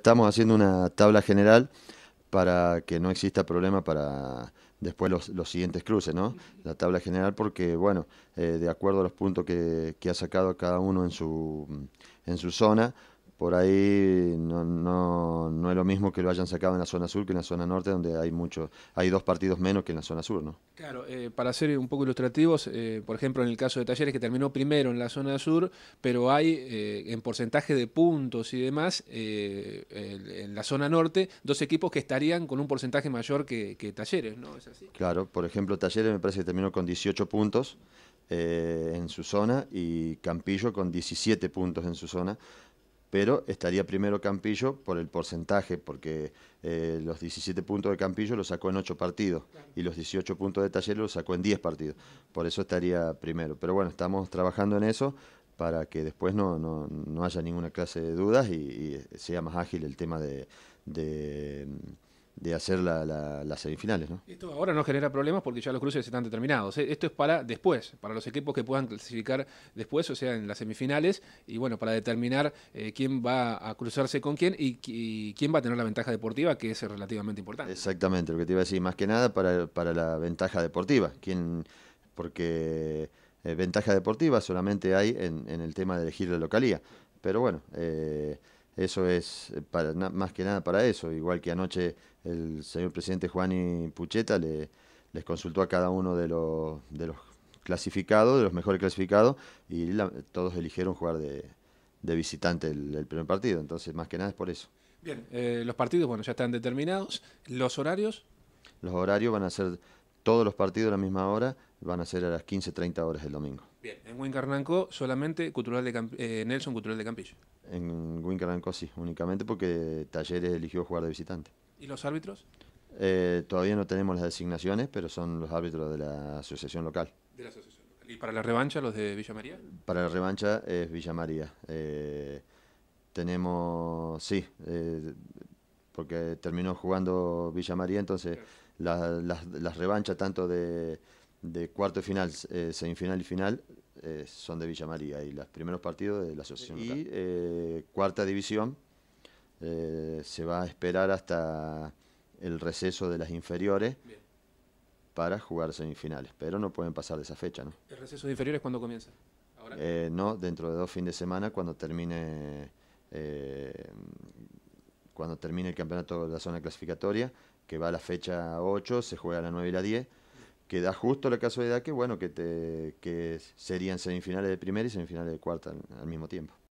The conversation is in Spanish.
Estamos haciendo una tabla general para que no exista problema para después los, siguientes cruces, ¿no? La tabla general porque, bueno, eh, de acuerdo a los puntos que, que, ha sacado cada uno en su, en su zona, por ahí no, no, no, es lo mismo que lo hayan sacado en la zona sur que en la zona norte, donde hay muchos, hay dos partidos menos que en la zona sur, ¿no? Claro, eh, para ser un poco ilustrativos, eh, por ejemplo, en el caso de Talleres, que terminó primero en la zona sur, pero hay eh, en porcentaje de puntos y demás, en la zona norte, dos equipos que estarían con un porcentaje mayor que, Talleres, ¿no? Claro, por ejemplo, Talleres me parece que terminó con 18 puntos en su zona y Campillo con 17 puntos en su zona pero estaría primero Campillo por el porcentaje, porque eh, los 17 puntos de Campillo lo sacó en 8 partidos y los 18 puntos de taller lo sacó en 10 partidos, por eso estaría primero. Pero bueno, estamos trabajando en eso para que después no, haya ninguna clase de dudas y, y sea más ágil el tema de, de de hacer las semifinales. ¿no? Esto ahora no genera problemas porque ya los cruces están determinados. E, esto es para después, para los equipos que puedan clasificar después, o sea, en las semifinales, y bueno, para determinar eh, quién va a cruzarse con quién y, quién va a tener la ventaja deportiva, que es relativamente importante. Exactamente, lo que te iba a decir, más que nada para, la ventaja deportiva, quién, porque eh, ventaja deportiva solamente hay en, el tema de elegir la localía. Pero bueno, eh, eso es eh, para, más que nada para eso, igual que anoche el señor presidente Juan y Pucheta les consultó a cada uno de los, de los clasificados, de los mejores clasificados, y todos eligieron jugar de, visitante el, primer partido, entonces más que nada es por eso. Bien, eh, los partidos, bueno, ya están determinados, los horarios. Los horarios van a ser todos los partidos a la misma hora, van a ser a las 15.30 horas el domingo. Bien, en Huincarnanco solamente Cultural de eh, Nelson Cultural de Campillo. En Huincarnanco sí, únicamente porque Talleres eligió jugar de visitante. ¿Y los árbitros? Eh, todavía no tenemos las designaciones, pero son los árbitros de la asociación local. ¿Y para la revancha los de Villa María? Para la revancha es Villa María. Eh, tenemos, sí, porque terminó jugando Villa María, entonces las revanchas tanto de de cuarto de final, eh, semifinal y final eh, son de Villa María y los primeros partidos de la asociación. Y eh, cuarta división se va a esperar hasta el receso de las inferiores para jugar semifinales, pero no pueden pasar de esa fecha. ¿no? ¿El receso de inferiores cuándo comienza? no, dentro de dos fines de semana cuando termine... cuando termine el campeonato de la zona clasificatoria, que va a la fecha 8, se juega la 9 y la 10, que da justo la casualidad que bueno que te que serían semifinales de primera y semifinales de cuarta al mismo tiempo.